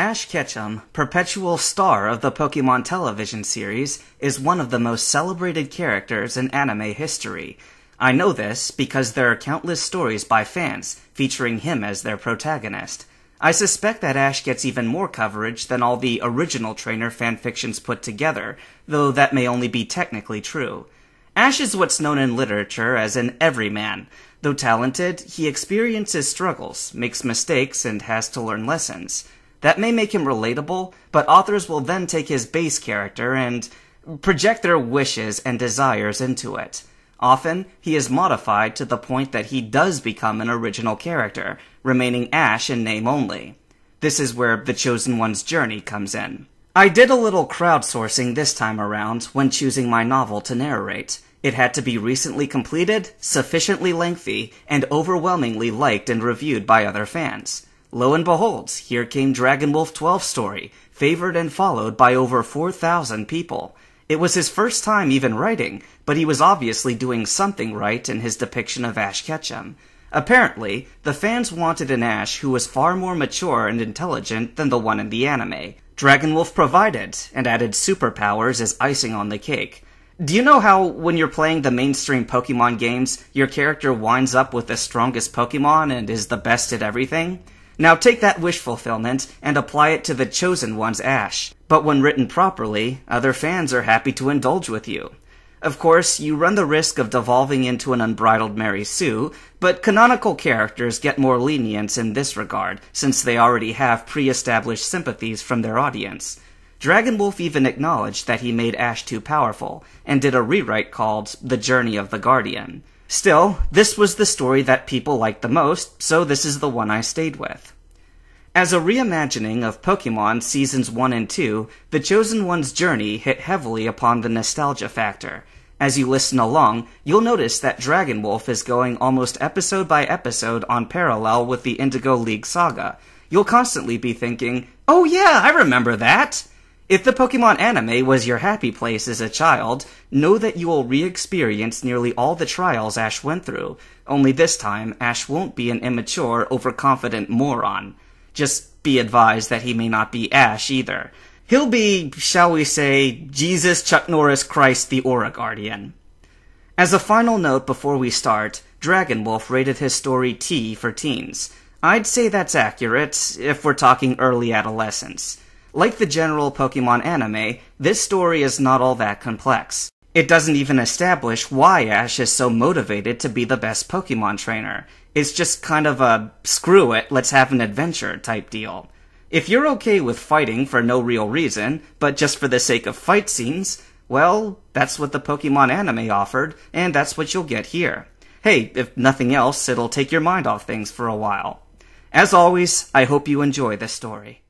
Ash Ketchum, perpetual star of the Pokemon television series, is one of the most celebrated characters in anime history. I know this because there are countless stories by fans featuring him as their protagonist. I suspect that Ash gets even more coverage than all the original trainer fanfictions put together, though that may only be technically true. Ash is what's known in literature as an everyman. Though talented, he experiences struggles, makes mistakes, and has to learn lessons. That may make him relatable, but authors will then take his base character and project their wishes and desires into it. Often, he is modified to the point that he does become an original character, remaining Ash in name only. This is where the Chosen One's journey comes in. I did a little crowdsourcing this time around when choosing my novel to narrate. It had to be recently completed, sufficiently lengthy, and overwhelmingly liked and reviewed by other fans. Lo and behold, here came Dragon Wolf 12 story, favored and followed by over 4,000 people. It was his first time even writing, but he was obviously doing something right in his depiction of Ash Ketchum. Apparently, the fans wanted an Ash who was far more mature and intelligent than the one in the anime. Dragon Wolf provided, and added superpowers as icing on the cake. Do you know how, when you're playing the mainstream Pokemon games, your character winds up with the strongest Pokemon and is the best at everything? Now take that wish fulfillment and apply it to the Chosen One's Ash. But when written properly, other fans are happy to indulge with you. Of course, you run the risk of devolving into an unbridled Mary Sue, but canonical characters get more lenience in this regard, since they already have pre-established sympathies from their audience. Dragonwolf even acknowledged that he made Ash too powerful, and did a rewrite called The Journey of the Guardian. Still, this was the story that people liked the most, so this is the one I stayed with. As a reimagining of Pokemon Seasons 1 and 2, The Chosen One's journey hit heavily upon the nostalgia factor. As you listen along, you'll notice that Dragon Wolf is going almost episode by episode on parallel with the Indigo League saga. You'll constantly be thinking, oh yeah, I remember that! If the Pokemon anime was your happy place as a child, know that you will re experience nearly all the trials Ash went through, only this time Ash won't be an immature, overconfident moron. Just be advised that he may not be Ash either. He'll be, shall we say, Jesus Chuck Norris Christ the Aura Guardian. As a final note before we start, Dragon Wolf rated his story T for teens. I'd say that's accurate, if we're talking early adolescence. Like the general Pokemon anime, this story is not all that complex. It doesn't even establish why Ash is so motivated to be the best Pokemon trainer. It's just kind of a screw it, let's have an adventure type deal. If you're okay with fighting for no real reason, but just for the sake of fight scenes, well, that's what the Pokemon anime offered, and that's what you'll get here. Hey, if nothing else, it'll take your mind off things for a while. As always, I hope you enjoy this story.